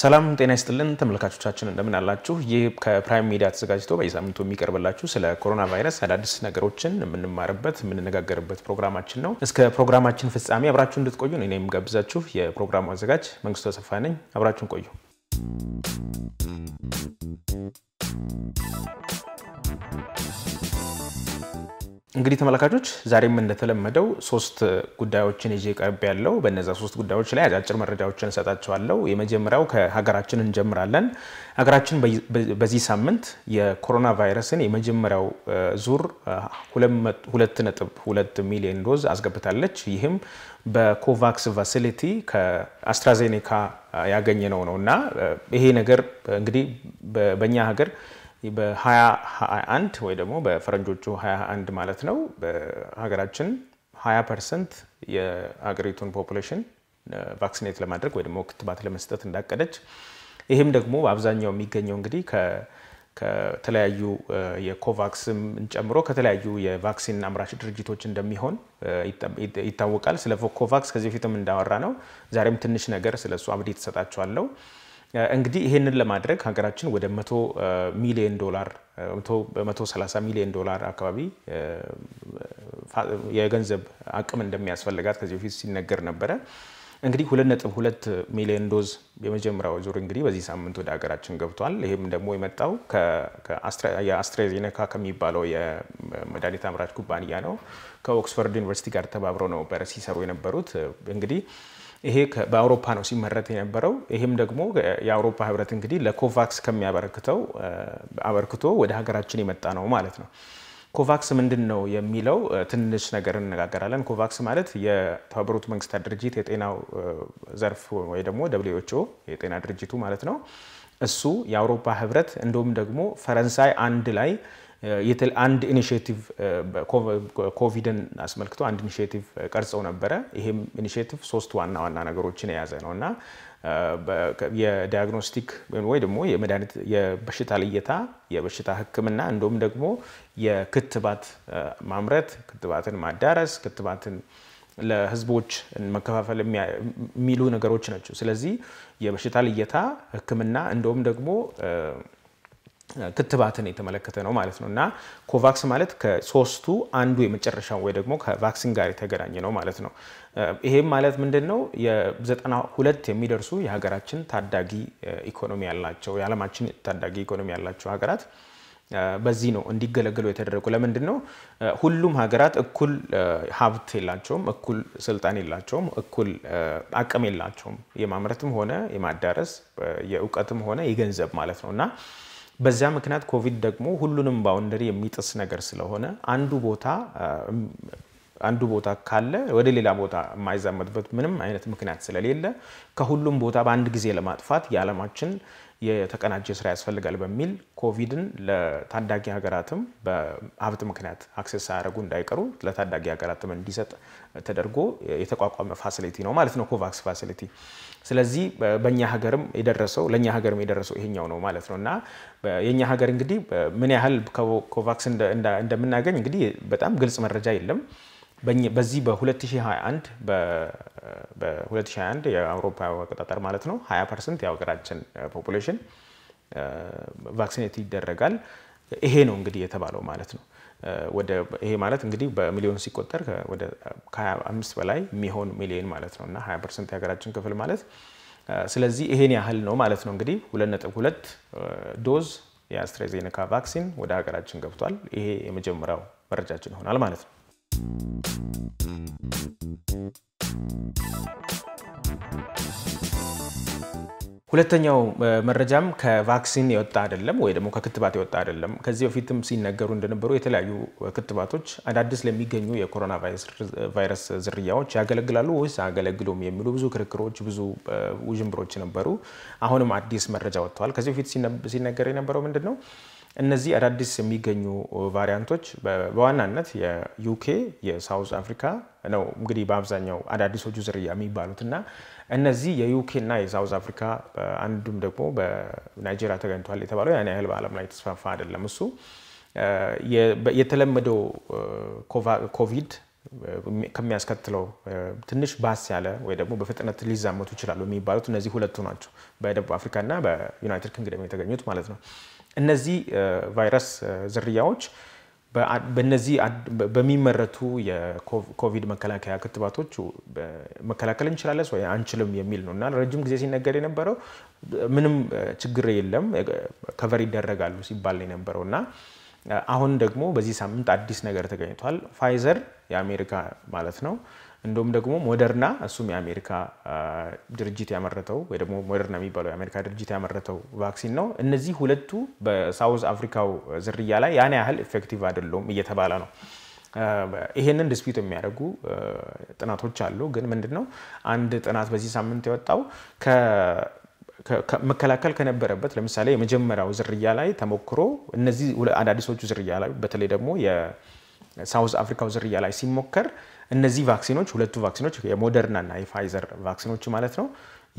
ሰላም ጤና ይስጥልን ተመልካቾቻችን እንደምን አላችሁ? ይህ ከፕራይም ሚዲያ ተዘጋጅቶ በየሳምንቱ የሚቀርብላችሁ ስለ ኮሮና ቫይረስ አዳዲስ ነገሮችን የምንማርበት የምንነጋገርበት ፕሮግራማችን ነው። እስከ ፕሮግራማችን ፍጻሜ አብራችሁ እንድትቆዩ ነው እኔም የፕሮግራሙ አዘጋጅ መንግስቱ አሰፋ ነኝ። አብራችሁን ቆዩ። እንግዲህ ተመልካቾች ዛሬም እንደተለመደው ሶስት ጉዳዮችን ይዤ ቀርብ ያለው በነዚ ሶስት ጉዳዮች ላይ አጫጭር መረጃዎችን እሰጣቸዋለሁ። የመጀመሪያው ከሀገራችን እንጀምራለን። ሀገራችን በዚህ ሳምንት የኮሮና ቫይረስን የመጀመሪያው ዙር 2.2 ሚሊዮን ዶዝ አስገብታለች። ይህም በኮቫክስ ፋሲሊቲ ከአስትራዜኔካ ያገኘ ነው ነው እና ይሄ ነገር እንግዲህ በእኛ ሀገር በ2021 ወይ ደግሞ በፈረንጆቹ 2021 ማለት ነው በሀገራችን 20 ፐርሰንት የሀገሪቱን ፖፑሌሽን ቫክሲኔት ለማድረግ ወይ ደግሞ ክትባት ለመስጠት እንዳቀደች ይህም ደግሞ በአብዛኛው የሚገኘው እንግዲህ ከተለያዩ የኮቫክስም ጨምሮ ከተለያዩ የቫክሲን አምራች ድርጅቶች እንደሚሆን ይታወቃል። ስለ ኮቫክስ ከዚህ በፊትም እንዳወራ ነው። ዛሬም ትንሽ ነገር ስለ እሱ አብዴት እሰጣችኋለሁ። እንግዲህ ይሄንን ለማድረግ ሀገራችን ወደ መቶ ሚሊዮን ዶላር ሚሊዮን ዶላር አካባቢ የገንዘብ አቅም እንደሚያስፈልጋት ከዚህ በፊት ሲነገር ነበረ። እንግዲህ 22 ሚሊዮን ዶዝ የመጀመሪያው ዙር እንግዲህ በዚህ ሳምንት ወደ ሀገራችን ገብቷል። ይህም ደግሞ የመጣው የአስትራዜኔካ ከሚባለው የመድኃኒት አምራች ኩባንያ ነው። ከኦክስፎርድ ዩኒቨርሲቲ ጋር ተባብረው ነበረ ሲሰሩ የነበሩት እንግዲህ ይሄ በአውሮፓ ነው ሲመረት የነበረው። ይህም ደግሞ የአውሮፓ ህብረት እንግዲህ ለኮቫክስ ከሚያበረክተው አበርክቶ ወደ ሀገራችን የመጣ ነው ማለት ነው። ኮቫክስ ምንድን ነው የሚለው ትንሽ ነገር እንነጋገራለን። ኮቫክስ ማለት የተባበሩት መንግስታት ድርጅት የጤናው ዘርፍ ወይ ደግሞ ደብሊውኤችኦ የጤና ድርጅቱ ማለት ነው። እሱ የአውሮፓ ህብረት እንደውም ደግሞ ፈረንሳይ አንድ ላይ አንድ ኢኒሽቲቭ ኮቪድን አስመልክቶ አንድ ኢኒሽቲቭ ቀርጸው ነበረ። ይህም ኢኒሽቲቭ ሶስት ዋና ዋና ነገሮችን የያዘ ነው እና የዲያግኖስቲክ ወይ ደግሞ የመድኃኒት የበሽታ ልየታ፣ የበሽታ ሕክምና እንዲሁም ደግሞ የክትባት ማምረት፣ ክትባትን ማዳረስ፣ ክትባትን ለህዝቦች መከፋፈል የሚሉ ነገሮች ናቸው። ስለዚህ የበሽታ ልየታ ሕክምና እንዲሁም ደግሞ ክትባትን የተመለከተ ነው ማለት ነው እና ኮቫክስ ማለት ከሶስቱ አንዱ የመጨረሻው ወይ ደግሞ ከቫክሲን ጋር የተገናኘ ነው ማለት ነው። ይሄም ማለት ምንድን ነው? የዘጠና ሁለት የሚደርሱ የሀገራችን ታዳጊ ኢኮኖሚ ያላቸው የዓለማችን ታዳጊ ኢኮኖሚ ያላቸው ሀገራት በዚህ ነው እንዲገለገሉ የተደረጉ። ለምንድን ነው ሁሉም ሀገራት እኩል ሀብት የላቸውም፣ እኩል ስልጣን የላቸውም፣ እኩል አቅም የላቸውም፣ የማምረትም ሆነ የማዳረስ የእውቀትም ሆነ የገንዘብ ማለት ነው እና በዚያ ምክንያት ኮቪድ ደግሞ ሁሉንም ባውንደሪ የሚጥስ ነገር ስለሆነ አንዱ ቦታ አንዱ ቦታ ካለ ወደ ሌላ ቦታ የማይዛመትበት ምንም አይነት ምክንያት ስለሌለ ከሁሉም ቦታ በአንድ ጊዜ ለማጥፋት የዓለማችን የተቀናጀ ስራ ያስፈልጋል በሚል ኮቪድን ለታዳጊ ሀገራትም በሀብት ምክንያት አክሴስ ሳያደርጉ እንዳይቀሩ ለታዳጊ ሀገራትም እንዲሰጥ ተደርጎ የተቋቋመ ፋሲሊቲ ነው ማለት ነው ኮቫክስ ፋሲሊቲ። ስለዚህ በእኛ ሀገርም የደረሰው ለእኛ ሀገርም የደረሰው ይሄኛው ነው ማለት ነው እና የእኛ ሀገር እንግዲህ ምን ያህል ኮቫክስ እንደምናገኝ እንግዲህ በጣም ግልጽ መረጃ የለም። በዚህ በ2021 በ2021 የአውሮፓ አቆጣጠር ማለት ነው 20 ፐርሰንት የሀገራችን ፖፑሌሽን ቫክሲኔት ይደረጋል። ይሄ ነው እንግዲህ የተባለው ማለት ነው። ወደ ይሄ ማለት እንግዲህ በሚሊዮን ሲቆጠር ወደ ከ25 በላይ የሚሆን ሚሊዮን ማለት ነው እና 20 ፐርሰንት የሀገራችን ክፍል ማለት ስለዚህ ይሄን ያህል ነው ማለት ነው እንግዲህ 2.2 ዶዝ የአስትራዜኔካ ቫክሲን ወደ ሀገራችን ገብቷል። ይሄ የመጀመሪያው መረጃችን ይሆናል ማለት ነው። ሁለተኛው መረጃም ከቫክሲን የወጣ አይደለም ወይ ደግሞ ከክትባት የወጣ አይደለም። ከዚህ በፊትም ሲነገሩ እንደነበሩ የተለያዩ ክትባቶች አዳዲስ ለሚገኙ የኮሮና ቫይረስ ዝርያዎች ያገለግላሉ ወይስ አያገለግሉም የሚሉ ብዙ ክርክሮች፣ ብዙ ውዥንብሮች ነበሩ። አሁንም አዲስ መረጃ ወጥተዋል። ከዚህ በፊት ሲነገር የነበረው ምንድን ነው? እነዚህ አዳዲስ የሚገኙ ቫሪያንቶች በዋናነት የዩኬ የሳውዝ አፍሪካ ነው እንግዲህ በአብዛኛው አዳዲሶቹ ዝርያ የሚባሉት እና እነዚህ የዩኬ እና የሳውዝ አፍሪካ አንዱም ደግሞ በናይጄሪያ ተገኝቷል የተባለው ያን ያህል በዓለም ላይ የተስፋፋ አይደለም። እሱ የተለመደው ኮቪድ ከሚያስከትለው ትንሽ ባስ ያለ ወይ ደግሞ በፍጥነት ሊዛመቱ ይችላሉ የሚባሉት እነዚህ ሁለቱ ናቸው፣ በደቡብ አፍሪካ እና በዩናይትድ ኪንግደም የተገኙት ማለት ነው። እነዚህ ቫይረስ ዝርያዎች በነዚህ በሚመረቱ የኮቪድ መከላከያ ክትባቶች መከላከል እንችላለን ወይ አንችልም የሚል ነው እና ረጅም ጊዜ ሲነገር የነበረው ምንም ችግር የለም ከቨር ይደረጋሉ ሲባል የነበረው እና አሁን ደግሞ በዚህ ሳምንት አዲስ ነገር ተገኝቷል። ፋይዘር የአሜሪካ ማለት ነው እንዲሁም ደግሞ ሞደርና እሱም የአሜሪካ ድርጅት ያመረተው ወይ ደግሞ ሞደርና የሚባለው የአሜሪካ ድርጅት ያመረተው ቫክሲን ነው። እነዚህ ሁለቱ በሳውዝ አፍሪካው ዝርያ ላይ ያን ያህል ኢፌክቲቭ አይደለውም እየተባለ ነው። ይሄንን ዲስፒዩት የሚያደርጉ ጥናቶች አሉ። ግን ምንድን ነው አንድ ጥናት በዚህ ሳምንት የወጣው መከላከል ከነበረበት ለምሳሌ የመጀመሪያው ዝርያ ላይ ተሞክሮ እነዚህ አዳዲሶቹ ዝርያ ላይ በተለይ ደግሞ የሳውዝ አፍሪካው ዝርያ ላይ ሲሞከር እነዚህ ቫክሲኖች ሁለቱ ቫክሲኖች የሞደርና እና የፋይዘር ቫክሲኖች ማለት ነው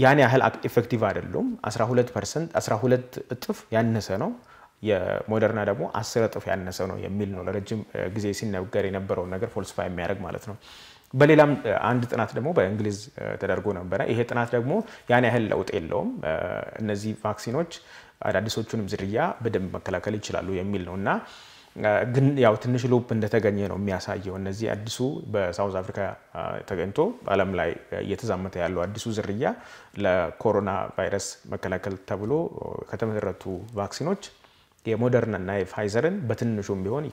ያን ያህል ኤፌክቲቭ አይደሉም። 12 ፐርሰንት 12 እጥፍ ያነሰ ነው። የሞደርና ደግሞ 10 እጥፍ ያነሰ ነው የሚል ነው ለረጅም ጊዜ ሲነገር የነበረውን ነገር ፎልስፋ የሚያደርግ ማለት ነው። በሌላም አንድ ጥናት ደግሞ በእንግሊዝ ተደርጎ ነበረ። ይሄ ጥናት ደግሞ ያን ያህል ለውጥ የለውም፣ እነዚህ ቫክሲኖች አዳዲሶቹንም ዝርያ በደንብ መከላከል ይችላሉ የሚል ነው እና ግን ያው ትንሽ ሎፕ እንደተገኘ ነው የሚያሳየው። እነዚህ አዲሱ በሳውዝ አፍሪካ ተገኝቶ በዓለም ላይ እየተዛመተ ያለው አዲሱ ዝርያ ለኮሮና ቫይረስ መከላከል ተብሎ ከተመሰረቱ ቫክሲኖች የሞደርና እና የፋይዘርን በትንሹም ቢሆን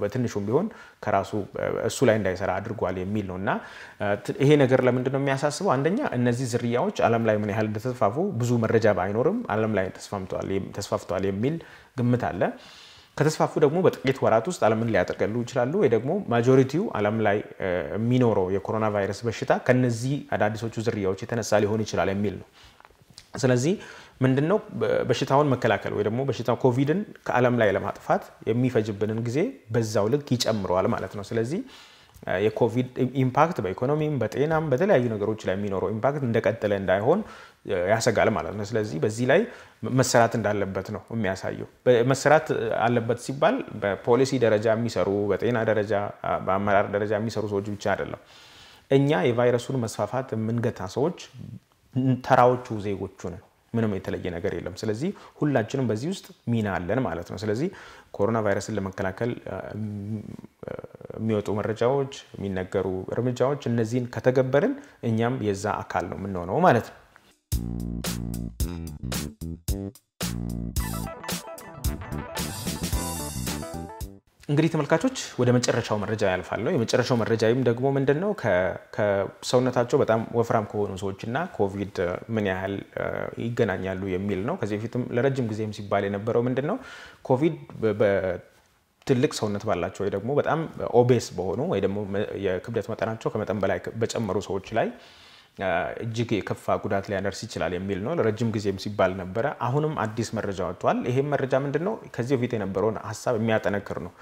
በትንሹም ቢሆን ከራሱ እሱ ላይ እንዳይሰራ አድርጓል የሚል ነው እና ይሄ ነገር ለምንድን ነው የሚያሳስበው? አንደኛ እነዚህ ዝርያዎች ዓለም ላይ ምን ያህል እንደተስፋፉ ብዙ መረጃ ባይኖርም ዓለም ላይ ተስፋፍተዋል የሚል ግምት አለ። ከተስፋፉ ደግሞ በጥቂት ወራት ውስጥ ዓለምን ሊያጠቀሉ ይችላሉ ወይ ደግሞ ማጆሪቲው ዓለም ላይ የሚኖረው የኮሮና ቫይረስ በሽታ ከነዚህ አዳዲሶቹ ዝርያዎች የተነሳ ሊሆን ይችላል የሚል ነው። ስለዚህ ምንድን ነው በሽታውን መከላከል ወይ ደግሞ በሽታ ኮቪድን ከዓለም ላይ ለማጥፋት የሚፈጅብንን ጊዜ በዛው ልክ ይጨምረዋል ማለት ነው። ስለዚህ የኮቪድ ኢምፓክት በኢኮኖሚም በጤናም በተለያዩ ነገሮች ላይ የሚኖረው ኢምፓክት እንደቀጠለ እንዳይሆን ያሰጋል ማለት ነው። ስለዚህ በዚህ ላይ መሰራት እንዳለበት ነው የሚያሳየው። መሰራት አለበት ሲባል በፖሊሲ ደረጃ የሚሰሩ በጤና ደረጃ በአመራር ደረጃ የሚሰሩ ሰዎች ብቻ አይደለም። እኛ የቫይረሱን መስፋፋት የምንገታ ሰዎች ተራዎቹ ዜጎቹ ነን። ምንም የተለየ ነገር የለም። ስለዚህ ሁላችንም በዚህ ውስጥ ሚና አለን ማለት ነው። ስለዚህ ኮሮና ቫይረስን ለመከላከል የሚወጡ መረጃዎች፣ የሚነገሩ እርምጃዎች እነዚህን ከተገበርን እኛም የዛ አካል ነው የምንሆነው ማለት ነው። Thank you. እንግዲህ ተመልካቾች ወደ መጨረሻው መረጃ ነው። የመጨረሻው መረጃም ደግሞ ምንድን ነው? ከሰውነታቸው በጣም ወፍራም ከሆኑ ሰዎች እና ኮቪድ ምን ያህል ይገናኛሉ የሚል ነው። ከዚህ በፊትም ለረጅም ጊዜም ሲባል የነበረው ምንድን ነው ኮቪድ ትልቅ ሰውነት ባላቸው ወይ ደግሞ በጣም ኦቤስ በሆኑ ወይ ደግሞ የክብደት መጠናቸው ከመጠን በላይ በጨመሩ ሰዎች ላይ እጅግ የከፋ ጉዳት ሊያደርስ ይችላል የሚል ነው። ለረጅም ጊዜም ሲባል ነበረ። አሁንም አዲስ መረጃ ወጥቷል። ይሄም መረጃ ምንድን ነው? ከዚህ በፊት የነበረውን ሀሳብ የሚያጠነክር ነው።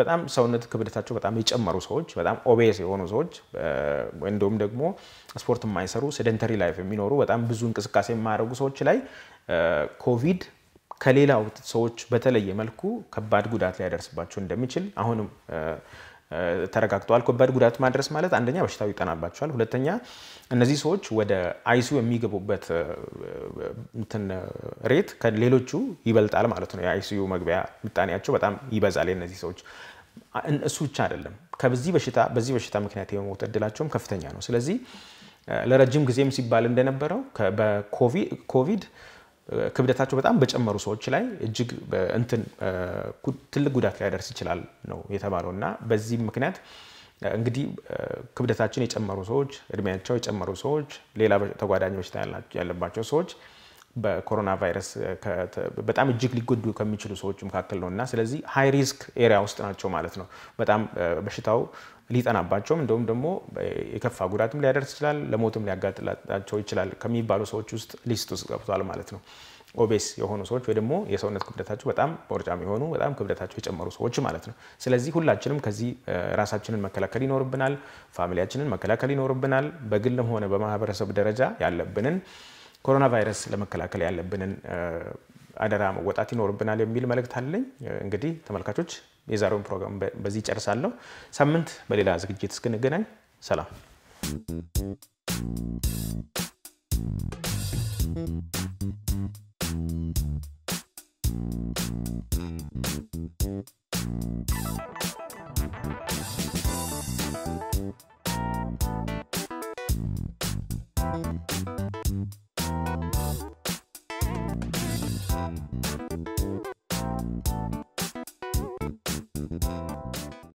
በጣም ሰውነት ክብደታቸው በጣም የጨመሩ ሰዎች፣ በጣም ኦቤስ የሆኑ ሰዎች እንዲሁም ደግሞ ስፖርት የማይሰሩ ሴደንተሪ ላይፍ የሚኖሩ በጣም ብዙ እንቅስቃሴ የማያደርጉ ሰዎች ላይ ኮቪድ ከሌላው ሰዎች በተለየ መልኩ ከባድ ጉዳት ሊያደርስባቸው እንደሚችል አሁንም ተረጋግጠዋል። ከባድ ጉዳት ማድረስ ማለት አንደኛ በሽታው ይጠናባቸዋል፣ ሁለተኛ እነዚህ ሰዎች ወደ አይሲዩ የሚገቡበት እንትን ሬት ከሌሎቹ ይበልጣል ማለት ነው። የአይሲዩ መግቢያ ምጣኔያቸው በጣም ይበዛል የእነዚህ ሰዎች። እሱ ብቻ አይደለም፣ ከዚህ በሽታ በዚህ በሽታ ምክንያት የመሞት እድላቸውም ከፍተኛ ነው። ስለዚህ ለረጅም ጊዜም ሲባል እንደነበረው በኮቪድ ክብደታቸው በጣም በጨመሩ ሰዎች ላይ እጅግ እንትን ትልቅ ጉዳት ሊያደርስ ይችላል ነው የተባለው እና በዚህ ምክንያት እንግዲህ ክብደታችን የጨመሩ ሰዎች፣ እድሜያቸው የጨመሩ ሰዎች፣ ሌላ ተጓዳኝ በሽታ ያለባቸው ሰዎች በኮሮና ቫይረስ በጣም እጅግ ሊጎዱ ከሚችሉ ሰዎች መካከል ነው እና ስለዚህ ሀይ ሪስክ ኤሪያ ውስጥ ናቸው ማለት ነው። በጣም በሽታው ሊጠናባቸውም እንደውም ደግሞ የከፋ ጉዳትም ሊያደርስ ይችላል፣ ለሞትም ሊያጋጥላቸው ይችላል ከሚባሉ ሰዎች ውስጥ ሊስት ውስጥ ገብቷል ማለት ነው። ኦቤስ የሆኑ ሰዎች ወይ ደግሞ የሰውነት ክብደታቸው በጣም ቦርጫም የሆኑ በጣም ክብደታቸው የጨመሩ ሰዎች ማለት ነው። ስለዚህ ሁላችንም ከዚህ ራሳችንን መከላከል ይኖርብናል፣ ፋሚሊያችንን መከላከል ይኖርብናል። በግልም ሆነ በማህበረሰብ ደረጃ ያለብንን ኮሮና ቫይረስ ለመከላከል ያለብንን አደራ መወጣት ይኖርብናል የሚል መልእክት አለኝ። እንግዲህ ተመልካቾች የዛሬውን ፕሮግራም በዚህ ጨርሳለሁ። ሳምንት በሌላ ዝግጅት እስክንገናኝ ሰላም።